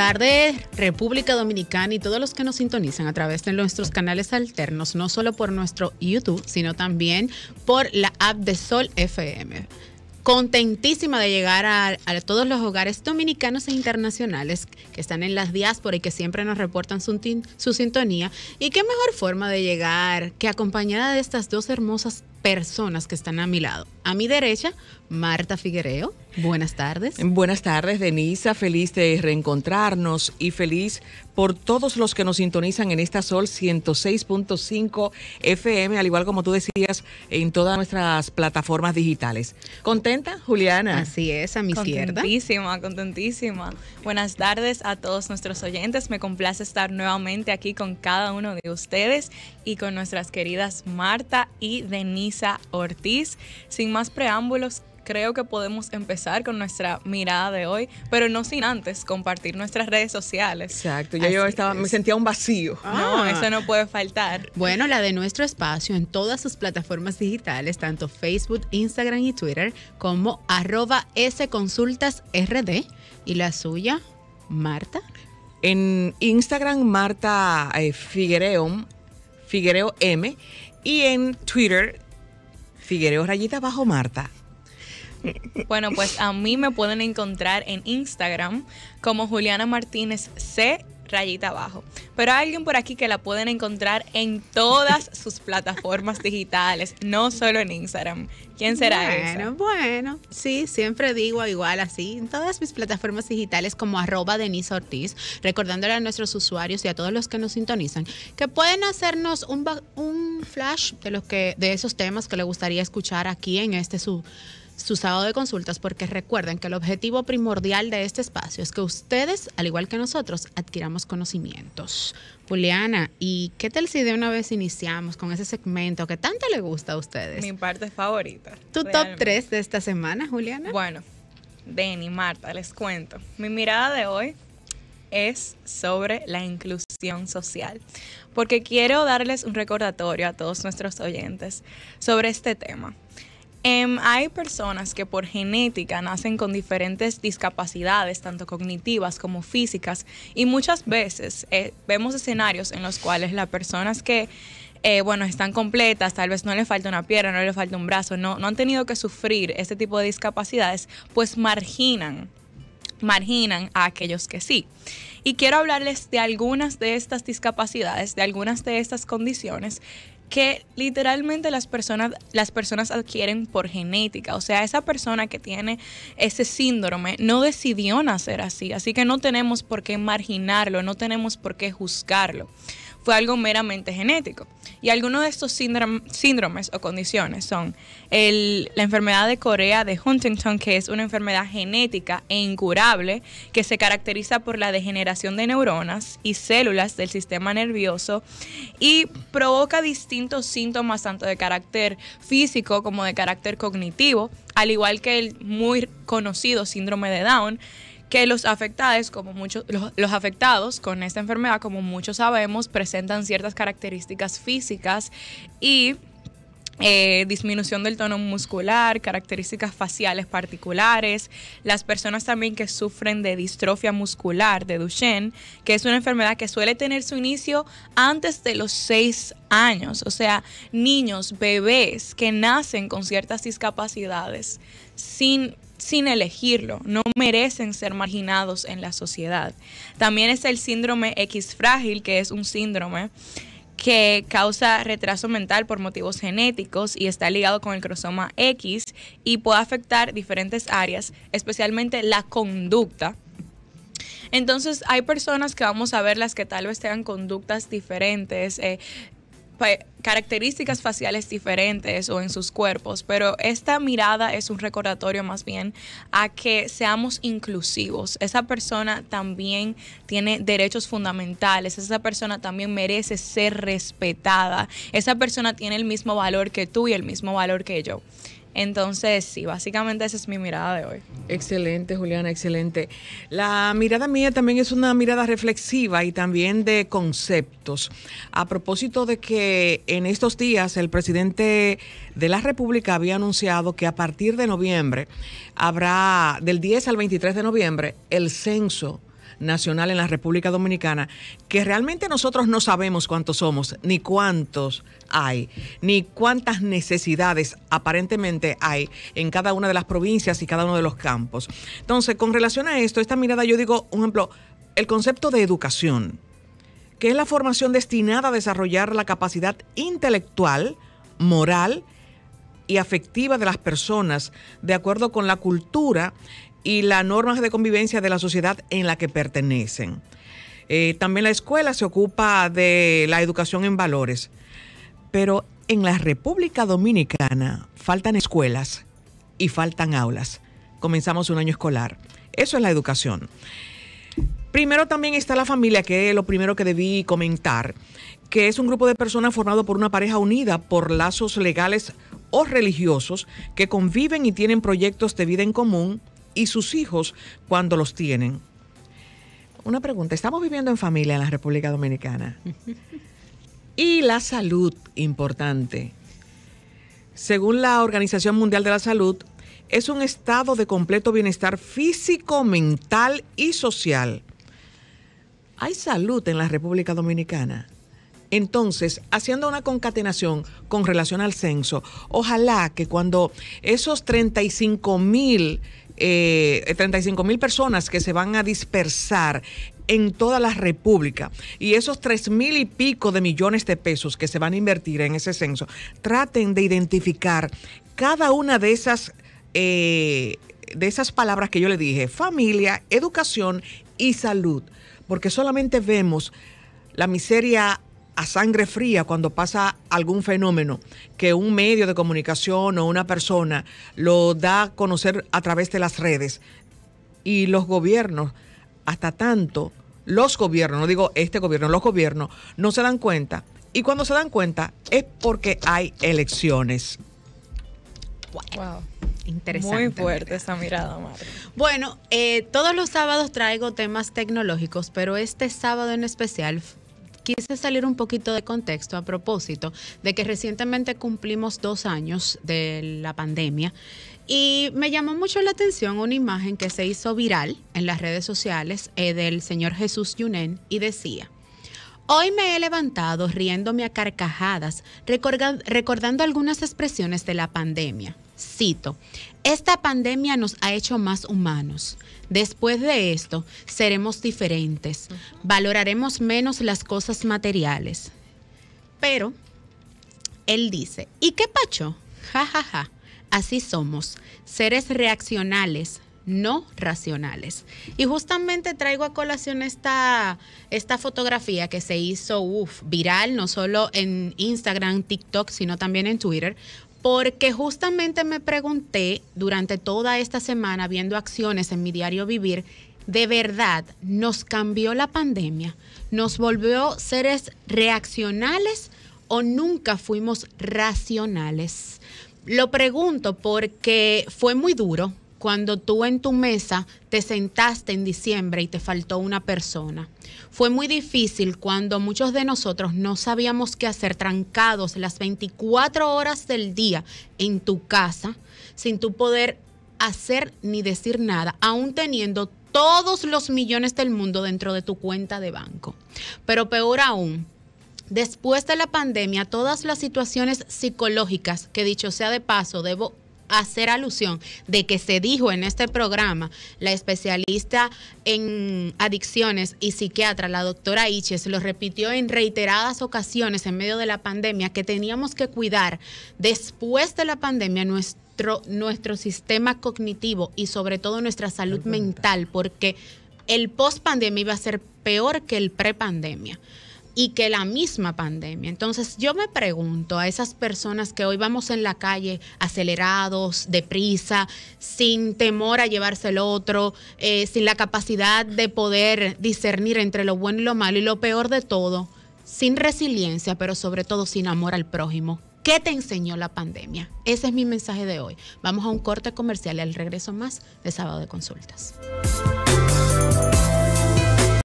tardes, República Dominicana y todos los que nos sintonizan a través de nuestros canales alternos, no solo por nuestro YouTube, sino también por la app de Sol FM contentísima de llegar a, todos los hogares dominicanos e internacionales que están en las diáspora y que siempre nos reportan su, su, sintonía. Y qué mejor forma de llegar que acompañada de estas dos hermosas personas que están a mi lado. A mi derecha, Marta Figuereo. Buenas tardes. Buenas tardes, Denisa. Feliz de reencontrarnos y feliz por todos los que nos sintonizan en esta Sol 106.5 FM, al igual como tú decías, en todas nuestras plataformas digitales. ¿Contenta, Juliana? Así es, a mi izquierda. Contentísima, contentísima. Buenas tardes a todos nuestros oyentes. Me complace estar nuevamente aquí con cada uno de ustedes y con nuestras queridas Marta y Denisa Ortiz. Sin más preámbulos, creo que podemos empezar con nuestra mirada de hoy, pero no sin antes compartir nuestras redes sociales. Exacto, yo, yo estaba, me sentía un vacío. No, eso ah. no puede faltar. Bueno, la de nuestro espacio en todas sus plataformas digitales, tanto Facebook, Instagram y Twitter, como arroba sconsultasrd y la suya, Marta. En Instagram, Marta eh, Figuereo, M, y en Twitter, Figuereo Rayita Bajo Marta. Bueno, pues a mí me pueden encontrar en Instagram como Juliana Martínez C rayita abajo. Pero hay alguien por aquí que la pueden encontrar en todas sus plataformas digitales, no solo en Instagram. ¿Quién será bueno, Bueno, sí, siempre digo igual así, en todas mis plataformas digitales como arroba Denise Ortiz, recordándole a nuestros usuarios y a todos los que nos sintonizan que pueden hacernos un, flash de, los que, de esos temas que le gustaría escuchar aquí en este su su sábado de consultas, porque recuerden que el objetivo primordial de este espacio es que ustedes, al igual que nosotros, adquiramos conocimientos. Juliana, ¿y qué tal si de una vez iniciamos con ese segmento que tanto le gusta a ustedes? Mi parte favorita. ¿Tu top 3 de esta semana, Juliana? Bueno, Denny, Marta, les cuento. Mi mirada de hoy es sobre la inclusión social, porque quiero darles un recordatorio a todos nuestros oyentes sobre este tema. Em, hay personas que por genética nacen con diferentes discapacidades, tanto cognitivas como físicas, y muchas veces eh, vemos escenarios en los cuales las personas que, eh, bueno, están completas, tal vez no le falta una pierna, no le falta un brazo, no, no han tenido que sufrir este tipo de discapacidades, pues marginan marginan a aquellos que sí. Y quiero hablarles de algunas de estas discapacidades, de algunas de estas condiciones que literalmente las personas, las personas adquieren por genética. O sea, esa persona que tiene ese síndrome no decidió nacer así, así que no tenemos por qué marginarlo, no tenemos por qué juzgarlo fue algo meramente genético. Y algunos de estos síndromes o condiciones son la enfermedad de Corea de Huntington, que es una enfermedad genética e incurable que se caracteriza por la degeneración de neuronas y células del sistema nervioso y provoca distintos síntomas tanto de carácter físico como de carácter cognitivo, al igual que el muy conocido síndrome de Down que los afectados, como muchos, los, afectados con esta enfermedad, como muchos sabemos, presentan ciertas características físicas y eh, disminución del tono muscular, características faciales particulares, las personas también que sufren de distrofia muscular, de Duchenne, que es una enfermedad que suele tener su inicio antes de los seis años, o sea, niños, bebés que nacen con ciertas discapacidades sin sin elegirlo, no merecen ser marginados en la sociedad. También es el síndrome X frágil, que es un síndrome que causa retraso mental por motivos genéticos y está ligado con el cromosoma X y puede afectar diferentes áreas, especialmente la conducta. Entonces hay personas que vamos a ver las que tal vez tengan conductas diferentes, eh, características faciales diferentes o en sus cuerpos, pero esta mirada es un recordatorio más bien a que seamos inclusivos. Esa persona también tiene derechos fundamentales, esa persona también merece ser respetada, esa persona tiene el mismo valor que tú y el mismo valor que yo. Entonces, sí, básicamente esa es mi mirada de hoy. Excelente, Juliana, excelente. La mirada mía también es una mirada reflexiva y también de conceptos. A propósito de que en estos días el presidente de la República había anunciado que a partir de noviembre habrá, del 10 al 23 de noviembre, el censo nacional en la República Dominicana, que realmente nosotros no sabemos cuántos somos, ni cuántos hay, ni cuántas necesidades aparentemente hay en cada una de las provincias y cada uno de los campos. Entonces, con relación a esto, esta mirada, yo digo, un ejemplo, el concepto de educación, que es la formación destinada a desarrollar la capacidad intelectual, moral y afectiva de las personas, de acuerdo con la cultura y las normas de convivencia de la sociedad en la que pertenecen. Eh, también la escuela se ocupa de la educación en valores, pero en la República Dominicana faltan escuelas y faltan aulas. Comenzamos un año escolar. Eso es la educación. Primero también está la familia, que es lo primero que debí comentar, que es un grupo de personas formado por una pareja unida por lazos legales o religiosos que conviven y tienen proyectos de vida en común y sus hijos cuando los tienen. Una pregunta, estamos viviendo en familia en la República Dominicana. Y la salud, importante. Según la Organización Mundial de la Salud, es un estado de completo bienestar físico, mental y social. Hay salud en la República Dominicana. Entonces, haciendo una concatenación con relación al censo, ojalá que cuando esos 35 mil 35 eh, mil personas que se van a dispersar en toda la República. Y esos 3 mil y pico de millones de pesos que se van a invertir en ese censo, traten de identificar cada una de esas, eh, de esas palabras que yo le dije, familia, educación y salud, porque solamente vemos la miseria a sangre fría cuando pasa algún fenómeno que un medio de comunicación o una persona lo da a conocer a través de las redes. Y los gobiernos, hasta tanto, los gobiernos, no digo este gobierno, los gobiernos, no se dan cuenta. Y cuando se dan cuenta es porque hay elecciones. Wow. Interesante. Muy fuerte esa mirada, madre. Bueno, eh, todos los sábados traigo temas tecnológicos, pero este sábado en especial quise salir un poquito de contexto a propósito de que recientemente cumplimos dos años de la pandemia y me llamó mucho la atención una imagen que se hizo viral en las redes sociales eh, del señor Jesús Yunen y decía, Hoy me he levantado riéndome a carcajadas, recordando algunas expresiones de la pandemia. Cito, esta pandemia nos ha hecho más humanos. Después de esto, seremos diferentes, valoraremos menos las cosas materiales. Pero, él dice, ¿y qué pacho? Ja, ja, ja, así somos, seres reaccionales, no racionales. Y justamente traigo a colación esta, esta fotografía que se hizo viral, no solo en Instagram, TikTok, sino también en Twitter, porque justamente me pregunté durante toda esta semana, viendo acciones en mi diario vivir, de verdad nos cambió la pandemia, nos volvió seres reaccionales o nunca fuimos racionales. Lo pregunto porque fue muy duro cuando tú en tu mesa te sentaste en diciembre y te faltó una persona. Fue muy difícil cuando muchos de nosotros no sabíamos qué hacer trancados las 24 horas del día en tu casa sin tú poder hacer ni decir nada, aún teniendo todos los millones del mundo dentro de tu cuenta de banco. Pero peor aún, después de la pandemia, todas las situaciones psicológicas, que dicho sea de paso, debo hacer alusión de que se dijo en este programa la especialista en adicciones y psiquiatra, la doctora Iches, lo repitió en reiteradas ocasiones en medio de la pandemia que teníamos que cuidar después de la pandemia nuestro, nuestro sistema cognitivo y sobre todo nuestra salud mental, porque el post pandemia iba a ser peor que el pre pandemia y que la misma pandemia. Entonces yo me pregunto a esas personas que hoy vamos en la calle acelerados, deprisa, sin temor a llevarse el otro, eh, sin la capacidad de poder discernir entre lo bueno y lo malo y lo peor de todo, sin resiliencia, pero sobre todo sin amor al prójimo. ¿Qué te enseñó la pandemia? Ese es mi mensaje de hoy. Vamos a un corte comercial y al regreso más de Sábado de Consultas.